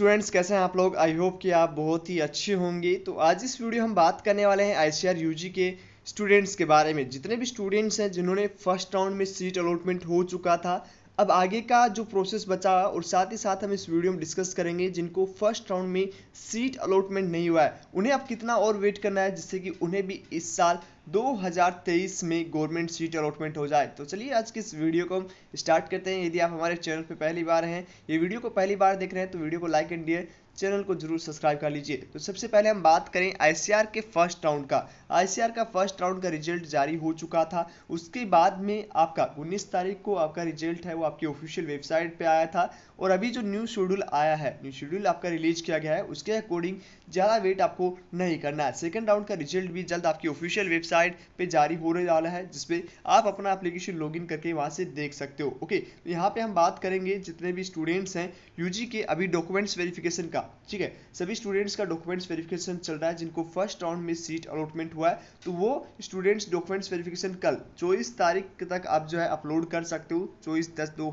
students कैसे हैं आप लोग आई होप कि आप बहुत ही अच्छे होंगे तो आज इस वीडियो हम बात करने वाले हैं आई सी के स्टूडेंट्स के बारे में जितने भी स्टूडेंट्स हैं जिन्होंने फर्स्ट राउंड में सीट अलॉटमेंट हो चुका था अब आगे का जो प्रोसेस बचा है और साथ ही साथ हम इस वीडियो में डिस्कस करेंगे जिनको फर्स्ट राउंड में सीट अलॉटमेंट नहीं हुआ है उन्हें अब कितना और वेट करना है जिससे कि उन्हें भी इस साल 2023 में गवर्नमेंट सीट अलॉटमेंट हो जाए तो चलिए आज की इस वीडियो को हम स्टार्ट करते हैं यदि आप हमारे चैनल पर पहली बार हैं ये वीडियो को पहली बार देख रहे हैं तो वीडियो को लाइक एंड डियर चैनल को जरूर सब्सक्राइब कर लीजिए तो सबसे पहले हम बात करें आईसीआर के फर्स्ट राउंड का आईसीआर का फर्स्ट राउंड का रिजल्ट जारी हो चुका था उसके बाद में आपका 19 तारीख को आपका रिजल्ट है वो आपकी ऑफिशियल वेबसाइट पे आया था और अभी जो न्यू शेड्यूल आया है न्यू शेड्यूल आपका रिलीज किया गया है उसके अकॉर्डिंग ज़्यादा वेट आपको नहीं करना है सेकेंड राउंड का रिजल्ट भी जल्द आपकी ऑफिशियल वेबसाइट वेबसाइट पे जारी होने वाला है जिसपे आप अपना एप्लीकेशन लॉगिन करके वहाँ से देख सकते हो ओके तो यहाँ पे हम बात करेंगे जितने भी स्टूडेंट्स हैं यूजी के अभी डॉक्यूमेंट्स वेरिफिकेशन का ठीक है सभी स्टूडेंट्स का डॉक्यूमेंट्स वेरिफिकेशन चल रहा है जिनको फर्स्ट राउंड में सीट अलॉटमेंट हुआ है तो वो स्टूडेंट्स डॉक्यूमेंट्स वेरिफिकेशन कल चौबीस तारीख तक आप जो है अपलोड कर सकते हो चौबीस दस दो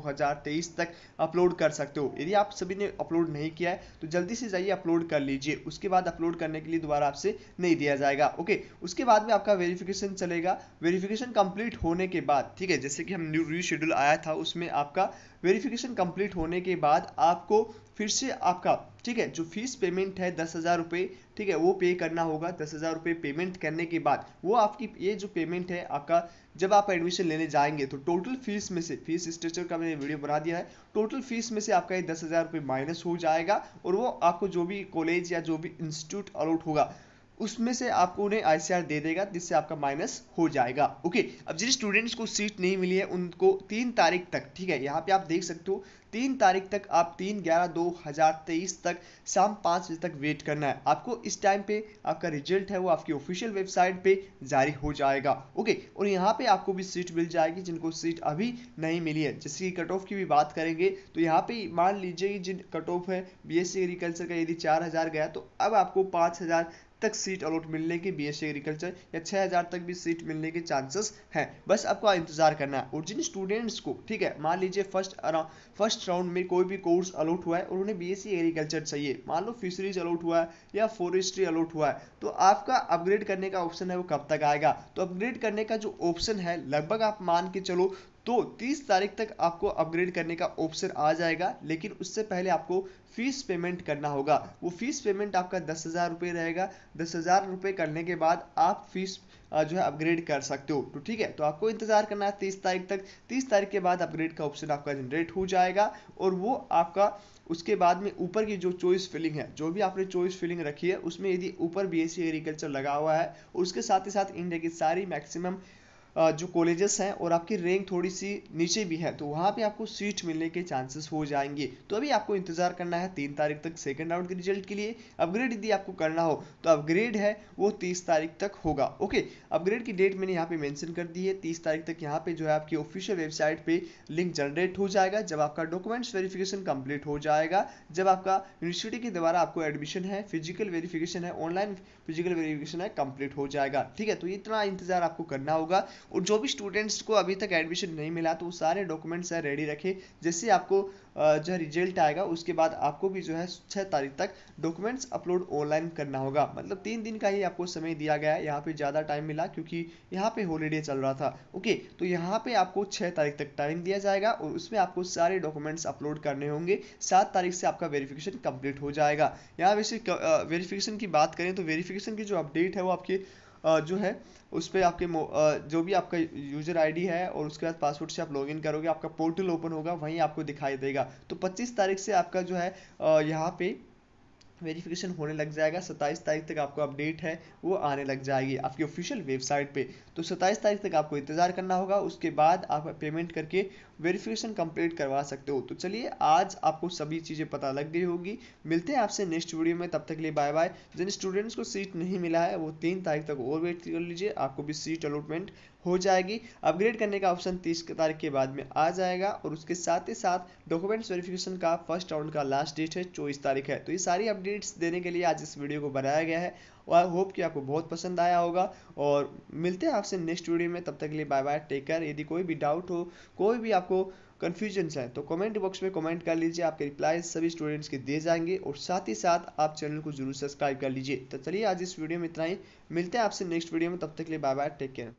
तक अपलोड कर सकते हो यदि आप सभी ने अपलोड नहीं किया है तो जल्दी से जाइए अपलोड कर लीजिए उसके बाद अपलोड करने के लिए दोबारा आपसे नहीं दिया जाएगा ओके उसके बाद में आपका वेरिफिकेशन चलेगा वेरिफिकेशन कंप्लीट होने के बाद ठीक है जैसे कि हम न्यू री शेड्यूल आया था उसमें आपका वेरिफिकेशन कंप्लीट होने के बाद आपको फिर से आपका ठीक है जो फीस पेमेंट है दस हज़ार रुपये ठीक है वो पे करना होगा दस हज़ार रुपये पेमेंट करने के बाद वो आपकी ये जो पेमेंट है आपका जब आप एडमिशन लेने जाएंगे तो टोटल फीस में से फीस स्ट्रक्चर का मैंने वीडियो बना दिया है टोटल फीस में से आपका ये दस हज़ार रुपये माइनस हो जाएगा और वो आपको जो भी कॉलेज या जो भी इंस्टीट्यूट अलॉट होगा उसमें से आपको उन्हें आईसीआर दे देगा जिससे आपका माइनस हो जाएगा ओके अब जिन स्टूडेंट्स को सीट नहीं मिली है उनको तीन तारीख तक ठीक है यहाँ पे आप देख सकते हो तीन तारीख तक आप तीन ग्यारह दो हज़ार तेईस तक शाम पाँच बजे तक वेट करना है आपको इस टाइम पे आपका रिजल्ट है वो आपकी ऑफिशियल वेबसाइट पे जारी हो जाएगा ओके और यहाँ पे आपको भी सीट मिल जाएगी जिनको सीट अभी नहीं मिली है जैसे कि कट ऑफ की भी बात करेंगे तो यहाँ पे मान लीजिए कि जिन कट ऑफ है बी एग्रीकल्चर का यदि चार गया तो अब आपको पाँच तक सीट अलॉट मिलने के बी एस एग्रीकल्चर या 6000 तक भी सीट मिलने के चांसेस हैं बस आपको इंतजार करना है और जिन स्टूडेंट्स को ठीक है मान लीजिए first around first first round में कोई भी कोर्स अलॉट हुआ है और उन्हें बीएससी e एग्रीकल्चर चाहिए मान लो फिशरीज अलॉट हुआ है या फॉरेस्ट्री अलॉट हुआ है तो आपका अपग्रेड करने का ऑप्शन है वो कब तक आएगा तो अपग्रेड करने का जो ऑप्शन है लगभग आप मान के चलो तो 30 तारीख तक आपको अपग्रेड करने का ऑप्शन आ जाएगा लेकिन उससे पहले आपको फीस पेमेंट करना होगा वो फीस पेमेंट आपका दस हज़ार रुपये रहेगा दस हज़ार रुपये करने के बाद आप फीस जो है अपग्रेड कर सकते हो तो ठीक है तो आपको इंतज़ार करना है तीस तारीख तक तीस तारीख के बाद अपग्रेड का ऑप्शन आपका जनरेट हो जाएगा और वो आपका उसके बाद में ऊपर की जो चॉइस फिलिंग है जो भी आपने चॉइस फिलिंग रखी है उसमें यदि ऊपर बी एग्रीकल्चर e लगा हुआ है उसके साथ ही साथ इंडिया की सारी मैक्सिमम जो कॉलेजेस हैं और आपकी रैंक थोड़ी सी नीचे भी है तो वहाँ पे आपको सीट मिलने के चांसेस हो जाएंगे तो अभी आपको इंतज़ार करना है तीन तारीख तक सेकेंड राउंड के रिजल्ट के लिए अपग्रेड यदि आपको करना हो तो अपग्रेड है वो तीस तारीख तक होगा ओके अपग्रेड की डेट मैंने यहाँ पे मेंशन कर दी है तीस तारीख तक यहाँ पे जो है आपकी ऑफिशियल वेबसाइट पर लिंक जनरेट हो जाएगा जब आपका डॉक्यूमेंट्स वेरिफिकेशन कम्प्लीट हो जाएगा जब आपका यूनिवर्सिटी के द्वारा आपको एडमिशन है फिजिकल वेरिफिकेशन है ऑनलाइन फिजिकल वेरिफिकेशन है कम्प्लीट हो जाएगा ठीक है तो इतना इंतजार आपको करना होगा और जो भी स्टूडेंट्स को अभी तक एडमिशन नहीं मिला तो वो सारे डॉक्यूमेंट्स है रेडी रखें जैसे आपको जो रिजल्ट आएगा उसके बाद आपको भी जो है छः तारीख तक डॉक्यूमेंट्स अपलोड ऑनलाइन करना होगा मतलब तीन दिन का ही आपको समय दिया गया है यहाँ पर ज़्यादा टाइम मिला क्योंकि यहाँ पर हॉलीडे चल रहा था ओके तो यहाँ पर आपको छः तारीख तक टाइम दिया जाएगा और उसमें आपको सारे डॉक्यूमेंट्स अपलोड करने होंगे सात तारीख से आपका वेरिफिकेशन कम्प्लीट हो जाएगा यहाँ वैसे वेरिफिकेशन की बात करें तो वेरिफिकेशन की जो अपडेट है वो आपके जो है उस पर आपके जो भी आपका यूजर आईडी है और उसके बाद पासवर्ड से आप लॉगिन करोगे आपका पोर्टल ओपन होगा वहीं आपको दिखाई देगा तो 25 तारीख से आपका जो है यहाँ पे वेरिफिकेशन होने लग जाएगा सत्ताईस तारीख तक आपको अपडेट है वो आने लग जाएगी आपकी ऑफिशियल वेबसाइट पे तो सत्ताईस तारीख तक आपको इंतज़ार करना होगा उसके बाद आप पेमेंट करके वेरिफिकेशन कंप्लीट करवा सकते हो तो चलिए आज आपको सभी चीज़ें पता लग गई होगी मिलते हैं आपसे नेक्स्ट वीडियो में तब तक के लिए बाय बाय जिन स्टूडेंट्स को सीट नहीं मिला है वो तीन तारीख तक और वेट कर लीजिए आपको भी सीट अलॉटमेंट हो जाएगी अपग्रेड करने का ऑप्शन तीस तारीख के बाद में आ जाएगा और उसके साथ ही साथ डॉक्यूमेंट्स वेरिफिकेशन का फर्स्ट राउंड का लास्ट डेट है चौबीस तारीख है तो ये सारी अपडेट्स देने के लिए आज इस वीडियो को बनाया गया है और आई होप कि आपको बहुत पसंद आया होगा और मिलते हैं आपसे नेक्स्ट वीडियो में तब तक के लिए बाय बाय टेक केयर यदि कोई भी डाउट हो कोई भी आपको कन्फ्यूजन्स हैं तो कमेंट बॉक्स में कमेंट कर लीजिए आपके रिप्लाई सभी स्टूडेंट्स के दिए जाएंगे और साथ ही साथ आप चैनल को जरूर सब्सक्राइब कर लीजिए तो चलिए आज इस वीडियो में इतना ही मिलते हैं आपसे नेक्स्ट वीडियो में तब तक के लिए बाय बाय टेक केयर